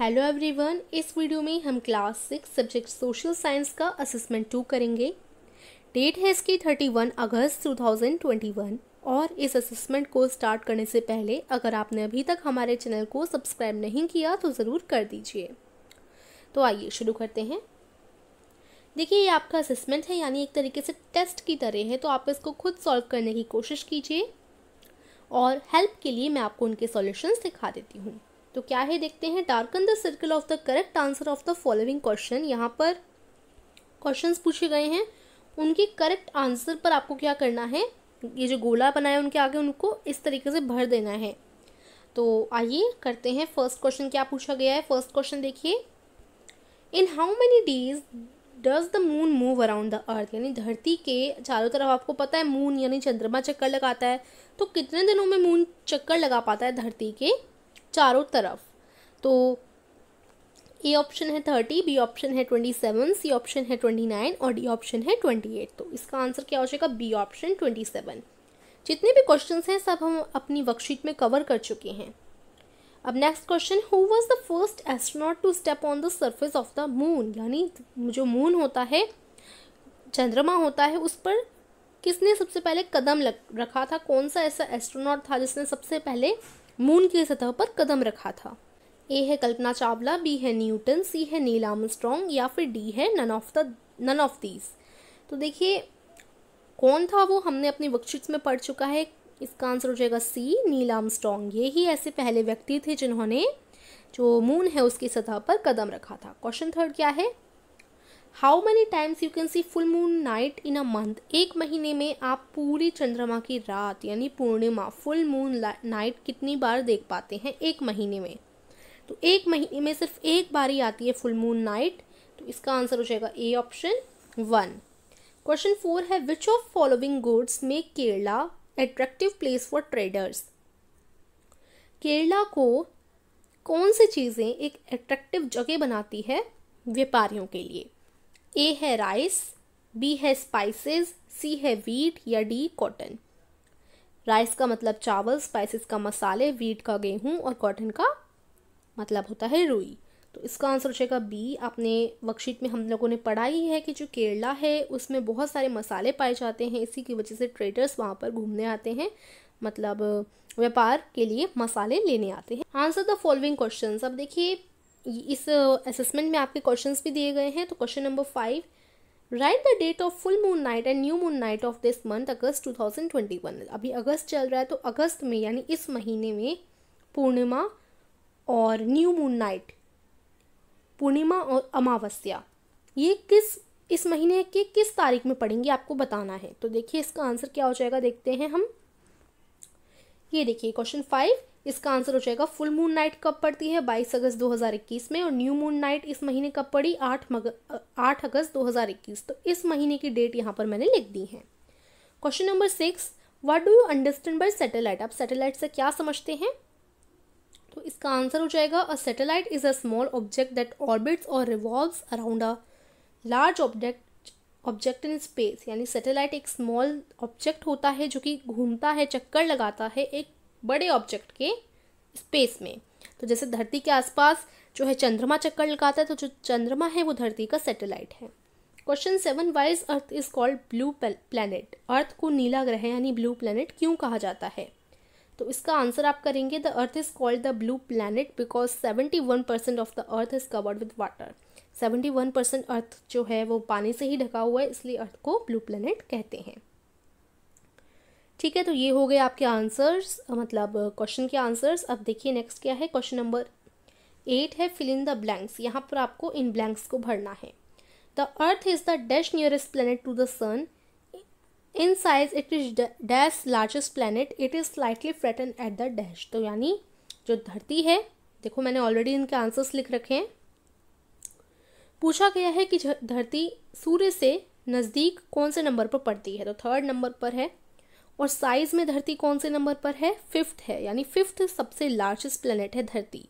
hello everyone इस video में हम class six subject social science का असेसमेंट टू करेंगे डेट है इसकी one August two thousand twenty one और इस असेसमेंट को स्टार्ट करने से पहले अगर आपने अभी तक हमारे चैनल को सब्सक्राइब नहीं किया तो ज़रूर कर दीजिए तो आइए शुरू करते हैं देखिए ये आपका असेसमेंट है यानी एक तरीके से टेस्ट की तरह है तो आप इसको खुद सॉल्व करने की कोशिश कीजिए और हेल्प के लिए मैं आपको उनके सॉल्यूशंस दिखा देती हूँ तो क्या है देखते हैं darken the circle of the correct answer of the following question यहाँ पर क्वेश्चन पूछे गए हैं उनके करेक्ट आंसर पर आपको क्या करना है ये जो गोला बनाया उनके आगे उनको इस तरीके से भर देना है तो आइए करते हैं फर्स्ट क्वेश्चन क्या पूछा गया है फर्स्ट क्वेश्चन देखिए in how many days does the moon move around the earth यानी धरती के चारों तरफ आपको पता है मून यानी चंद्रमा चक्कर लगाता है तो कितने दिनों में मून चक्कर लगा पाता है धरती के चारों तरफ तो ए ऑप्शन है थर्टी बी ऑप्शन है ट्वेंटी सेवन सी ऑप्शन है ट्वेंटी नाइन और डी ऑप्शन है ट्वेंटी एट तो इसका आंसर क्या हो जाएगा बी ऑप्शन ट्वेंटी सेवन जितने भी क्वेश्चन हैं सब हम अपनी वर्कशीट में कवर कर चुके हैं अब next question who was the first astronaut to step on the surface of the moon यानी जो मून होता है चंद्रमा होता है उस पर किसने सबसे पहले कदम लग रखा था कौन सा ऐसा एस्ट्रोनॉट था जिसने सबसे पहले मून की सतह पर कदम रखा था ए है कल्पना चावला बी है न्यूटन सी है नील स्ट्रॉन्ग या फिर डी है none of the none of these तो देखिए कौन था वो हमने अपनी वर्कशीट्स में पढ़ चुका है इसका आंसर हो जाएगा सी नील स्ट्रॉन्ग ये ही ऐसे पहले व्यक्ति थे जिन्होंने जो मून है उसकी सतह पर कदम रखा था क्वेश्चन थर्ड क्या है how many times you can see full moon night in a month एक महीने में आप पूरी चंद्रमा की रात यानी पूर्णिमा फुल मून नाइट कितनी बार देख पाते हैं एक महीने में तो एक महीने में सिर्फ एक बार ही आती है फुल मून नाइट तो इसका आंसर हो जाएगा A option one question four है which of following goods make Kerala attractive place for traders Kerala को कौन सी चीज़ें एक एट्रैक्टिव जगह बनाती है व्यापारियों के लिए ए है राइस बी है स्पाइसेस सी है वीट या डी कॉटन राइस का मतलब चावल स्पाइसेस का मसाले वीट का गेहूं और कॉटन का मतलब होता है रुई तो इसका आंसर हो जाएगा बी आपने वर्कशीट में हम लोगों ने पढ़ा ही है कि जो केरला है उसमें बहुत सारे मसाले पाए जाते हैं इसी की वजह से ट्रेडर्स वहाँ पर घूमने आते हैं मतलब व्यापार के लिए मसाले लेने आते हैं आंसर द फॉलोइंग क्वेश्चन अब देखिए इस असेसमेंट uh, में आपके क्वेश्चंस भी दिए गए हैं तो question number five write the date of full moon night and new moon night of this month August two thousand one अभी अगस्त चल रहा है तो अगस्त में यानी इस महीने में पूर्णिमा और न्यू मून नाइट पूर्णिमा और अमावस्या ये किस इस महीने के किस तारीख में पड़ेंगी आपको बताना है तो देखिए इसका आंसर क्या हो जाएगा देखते हैं हम ये देखिए क्वेश्चन फाइव इसका आंसर हो जाएगा फुल मून नाइट कब पड़ती है 22 अगस्त 2021 में और न्यू मून नाइट इस महीने कब पड़ी 8 मग 8 अगस्त 2021 तो इस महीने की डेट यहाँ पर मैंने लिख दी है question number six what do you understand by satellite आप सैटेलाइट से क्या समझते हैं तो इसका आंसर हो जाएगा a satellite is a small object that orbits और revolves around a large object object in space यानी सैटेलाइट एक स्मॉल ऑब्जेक्ट होता है जो कि घूमता है चक्कर लगाता है एक बड़े ऑब्जेक्ट के स्पेस में तो जैसे धरती के आसपास जो है चंद्रमा चक्कर लगाता है तो जो चंद्रमा है वो धरती का सैटेलाइट है question seven why's earth is called blue planet अर्थ को नीला ग्रह यानी ब्लू प्लैनेट क्यों कहा जाता है तो इसका आंसर आप करेंगे the earth is called the blue planet because seventy one percent of the earth is covered with water seventy one percent earth जो है वो पानी से ही ढका हुआ है इसलिए अर्थ को ब्लू प्लैनेट कहते हैं ठीक है तो ये हो गए आपके आंसर्स मतलब क्वेश्चन uh, के आंसर्स अब देखिए नेक्स्ट क्या है क्वेश्चन नंबर एट है फिल इन द ब्लैंक्स यहाँ पर आपको इन ब्लैंक्स को भरना है the earth is the dash nearest planet to the sun in size it is dash largest planet it is slightly flattened at the dash तो यानी जो धरती है देखो मैंने ऑलरेडी इनके आंसर्स लिख रखे हैं पूछा गया है कि धरती सूर्य से नज़दीक कौन से नंबर पर पड़ती है तो थर्ड नंबर पर है और साइज में धरती कौन से नंबर पर है फिफ्थ है यानी फिफ्थ सबसे लार्जेस्ट प्लेनेट है धरती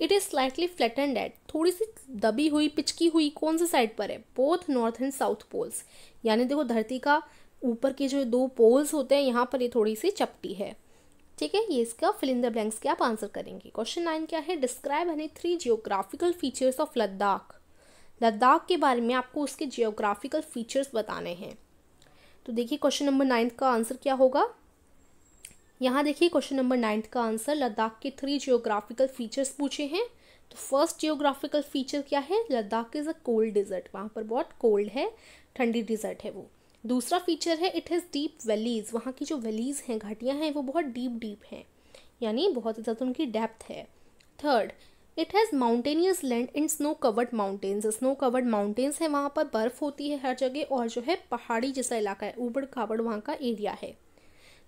it is slightly flattened at थोड़ी सी दबी हुई पिचकी हुई कौन से साइड पर है both north and south poles यानी देखो धरती का ऊपर के जो दो पोल्स होते हैं यहाँ पर ये थोड़ी सी चपटी है ठीक है ये इसका फिलिंदर ब्लैंक्स के आप आंसर करेंगे क्वेश्चन नाइन क्या है describe any three geographical features of Ladakh Ladakh के बारे में आपको उसके जियोग्राफिकल फीचर्स बताने हैं तो देखिए क्वेश्चन नंबर नाइन्थ का आंसर क्या होगा यहाँ देखिए क्वेश्चन नंबर नाइन्थ का आंसर लद्दाख के थ्री जियोग्राफिकल फीचर्स पूछे हैं तो फर्स्ट जियोग्राफिकल फीचर क्या है Ladakh is a cold desert वहाँ पर बहुत कोल्ड है ठंडी डिजर्ट है वो दूसरा फीचर है इट हैज़ डीप वैलीज़ वहाँ की जो वैलीज़ हैं घाटियाँ हैं वो बहुत डीप डीप हैं यानी बहुत ज़्यादा उनकी डेप्थ है third it has mountainous land in snow covered mountains snow covered mountains हैं वहाँ पर बर्फ़ होती है हर जगह और जो है पहाड़ी जैसा इलाका है ऊबड़ खाबड़ वहाँ का एरिया है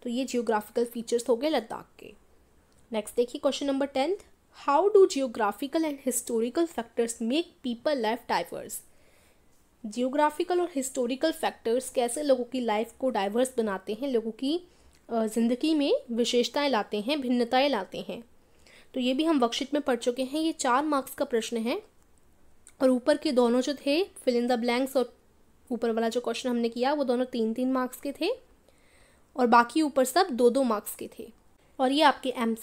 तो ये जियोग्राफिकल फीचर्स हो गए लद्दाख के नेक्स्ट देखिए question number tenth how do geographical and historical factors make people life diverse geographical और हिस्टोरिकल फैक्टर्स कैसे लोगों की लाइफ को डाइवर्स बनाते हैं लोगों की ज़िंदगी में विशेषताएं लाते हैं भिन्नताएं लाते हैं तो ये भी हम वर्कशीट में पढ़ चुके हैं ये चार मार्क्स का प्रश्न है और ऊपर के दोनों जो थे फिल इन द ब्लैंक्स और ऊपर वाला जो क्वेश्चन हमने किया वो दोनों तीन तीन मार्क्स के थे और बाकी ऊपर सब दो दो मार्क्स के थे और ये आपके एम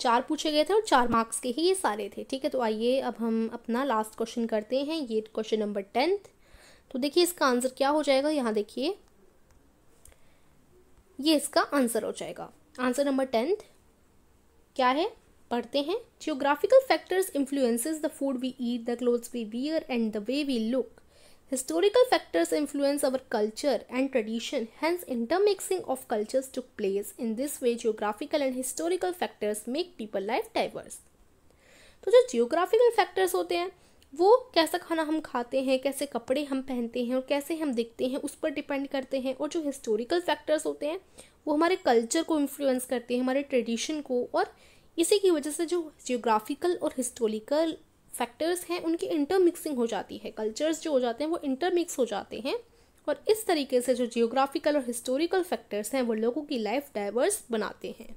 चार पूछे गए थे और चार मार्क्स के ही ये सारे थे ठीक है तो आइए अब हम अपना लास्ट क्वेश्चन करते हैं ये क्वेश्चन नंबर टेंथ तो देखिए इसका आंसर क्या हो जाएगा यहाँ देखिए ये इसका आंसर हो जाएगा आंसर नंबर टेंथ क्या है पढ़ते हैं geographical factors influence the food we eat the clothes we wear and the way we look historical factors influence our culture and tradition hence intermixing of cultures took place in this way geographical and historical factors make people life diverse तो जो geographical factors होते हैं वो कैसा खाना हम खाते हैं कैसे कपड़े हम पहनते हैं और कैसे हम दिखते हैं उस पर डिपेंड करते हैं और जो हिस्टोरिकल फैक्टर्स होते हैं वो हमारे कल्चर को इन्फ्लुएंस करते हैं हमारे ट्रेडिशन को और इसी की वजह से जो जियोग्राफिकल और हिस्टोरिकल फैक्टर्स हैं उनकी इंटरमिक्सिंग हो जाती है कल्चर्स जो हो जाते हैं वो इंटरमिक्स हो जाते हैं और इस तरीके से जो जियोग्राफिकल और हिस्टोरिकल फैक्टर्स हैं वो लोगों की लाइफ डाइवर्स बनाते हैं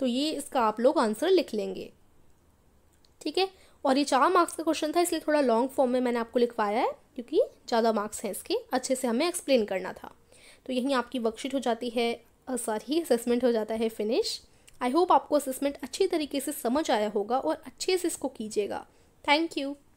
तो ये इसका आप लोग आंसर लिख लेंगे ठीक है और ये चार मार्क्स का क्वेश्चन था इसलिए थोड़ा लॉन्ग फॉर्म में मैंने आपको लिखवाया है क्योंकि ज़्यादा मार्क्स हैं इसके अच्छे से हमें एक्सप्लेन करना था तो यहीं आपकी वर्कशीट हो जाती है सॉरी असेसमेंट हो जाता है फिनिश आई होप आपको असेसमेंट अच्छी तरीके से समझ आया होगा और अच्छे से इसको कीजिएगा थैंक यू